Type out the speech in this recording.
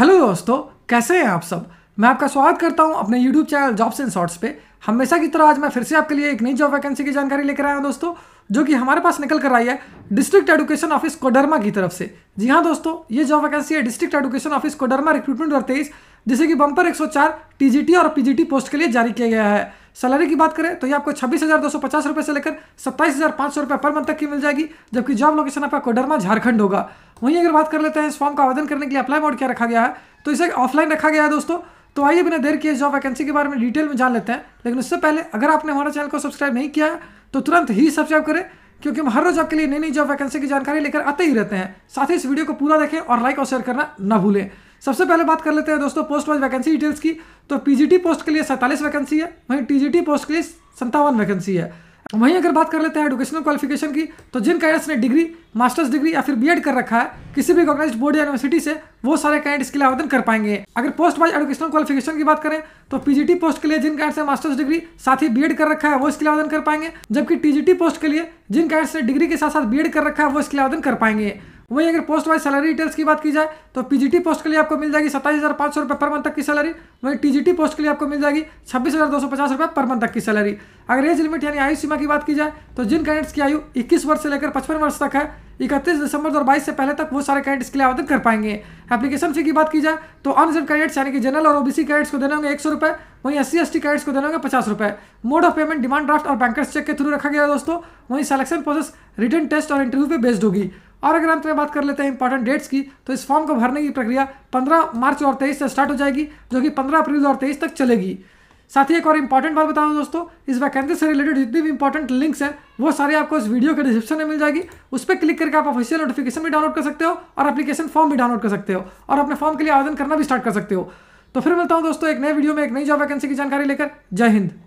hello दोस्तों कैसे हैं आप सब मैं आपका स्वागत करता हूं अपने YouTube channel jobs and shorts पे हमेशा की तरह आज मैं फिर से आपके लिए एक नई जॉब वैकेंसी की जानकारी लेकर आया हूं दोस्तों जो कि हमारे पास निकल कर आई है डिस्ट्रिक्ट एडुकेशन ऑफिस कोडरमा की तरफ से जी हाँ दोस्तों ये जॉब वैकेंसी है district education office Koderma recruitment और तेईस जिसे कि बंपर एक सौ और पीजीटी पोस्ट के लिए जारी किया गया है सैलरी की बात करें तो ये आपको छब्बीस हज़ार दो सौ पचास रुपए से लेकर सत्ताईस हज़ार पांच सौ रुपए पर मंथ तक की मिल जाएगी जबकि जॉब लोकेशन आपका कोडरमा झारखंड होगा वहीं अगर बात कर लेते हैं इस फॉर्म का आवेदन करने के लिए अप्लाई मोड क्या रखा गया है तो इसे ऑफलाइन रखा गया है दोस्तों तो आइए बिना देर किए जॉब वैकेंसी के बारे में डिटेल में जान लेते हैं लेकिन उससे पहले अगर आपने हमारे चैनल को सब्सक्राइब नहीं किया है तो तुरंत ही सब्सक्राइब करें क्योंकि हम हर रोज आपके लिए नई नई जॉब वैकेंसी की जानकारी लेकर आते ही रहते हैं साथ ही इस वीडियो को पूरा देखें और लाइक और शेयर करना न भूलें सबसे पहले बात कर लेते हैं दोस्तों पोस्ट वाइज वैकेंसी डिटेल्स की तो पीजीटी पोस्ट के लिए सैंतालीस वैकेंसी है वहीं टीजीटी पोस्ट के लिए संतावन वैकेंसी है वहीं अगर बात कर लेते हैं एडुकेशनल क्वालिफिकेशन की तो जिन कैंडिडेट्स ने डिग्री मास्टर्स डिग्री या फिर बीएड कर रखा है किसी भी ऑर्गेनाइज बोर्ड या यूनिवर्सिटी से वो सारे कैंडिडेट्स के लिए आवेदन कर पाएंगे अगर पोस्ट वाइज एडुकेशनल क्वालिफिकेशन की बात करें तो पीजीटी पोस्ट के लिए जिन कैंडिडेट्स ने मास्टर्स डिग्री साथ ही बी कर रखा है वो इसके लिए आवेदन कर पाएंगे जबकि टीजीटी पोस्ट के लिए जिन कैंडिडेट्स ने डिग्री के साथ साथ बी कर रखा है वो इसके लिए आवेदन कर पाएंगे वहीं अगर पोस्ट वाइज सैलरी डिटेल्स की बात की जाए तो पीजीटी पोस्ट के लिए आपको मिल जाएगी सत्ताईस हज़ार पाँच सौ रुपये पर मंथ तक की सैलरी वहीं टीजीटी पोस्ट के लिए आपको मिल जाएगी छब्बीस हज़ार दो सौ पचास रुपये पर मंथ तक की सैलरी अगर एज लिमिट यानी आयु सीमा की बात की जाए तो जिन कैंडिडेट्स की आयु इक्कीस वर्ष से लेकर पचपन वर्ष तक है इकतीस दिसंबर दो से पहले तक वो सारे कैंडिडेट्स के लिए आवेदन कर पाएंगे एप्लीकेशन फी की बात की जाए तो अनसेट कैंडिडेट्स यानी कि जनरल और ओबीसी कैडेट्स को देने होंगे एक सौ रुपये वहीं एस सी कैडेट्स को देने होंगे पचास रुपये mode of payment demand draft और बैंकर्स चेक के थ्रू रखा गया है दोस्तों वहीं सेलेक्शन प्रोसेस रिटर्न टेस्ट और इंटरव्यू पर बेस्ड होगी और अगर अंत में बात कर लेते हैं इंपॉर्टेंट डेट्स की तो इस फॉर्म को भरने की प्रक्रिया 15 मार्च और 23 से स्टार्ट हो जाएगी जो कि 15 अप्रैल और 23 तक चलेगी साथ ही एक और इंपॉर्टेंट बात बता दोस्तों इस वैकेंसी से रिलेटेड जितनी भी इंपॉर्टेंट लिंक्स हैं वो सारे आपको इस वीडियो के डिस्क्रिप्शन में मिल जाएगी उस पर क्लिक करके आप ऑफिशियल नोटिफिकेशन भी डाउनलोड कर सकते हो और एप्लीकेशन फॉर्म भी डाउनलोड कर सकते हो और अपने फॉर्म के लिए आवेदन करना भी स्टार्ट कर सकते हो तो फिर मिलता हूँ दोस्तों एक नए वीडियो में एक नई जॉब वैकेंसी की जानकारी लेकर जय हिंद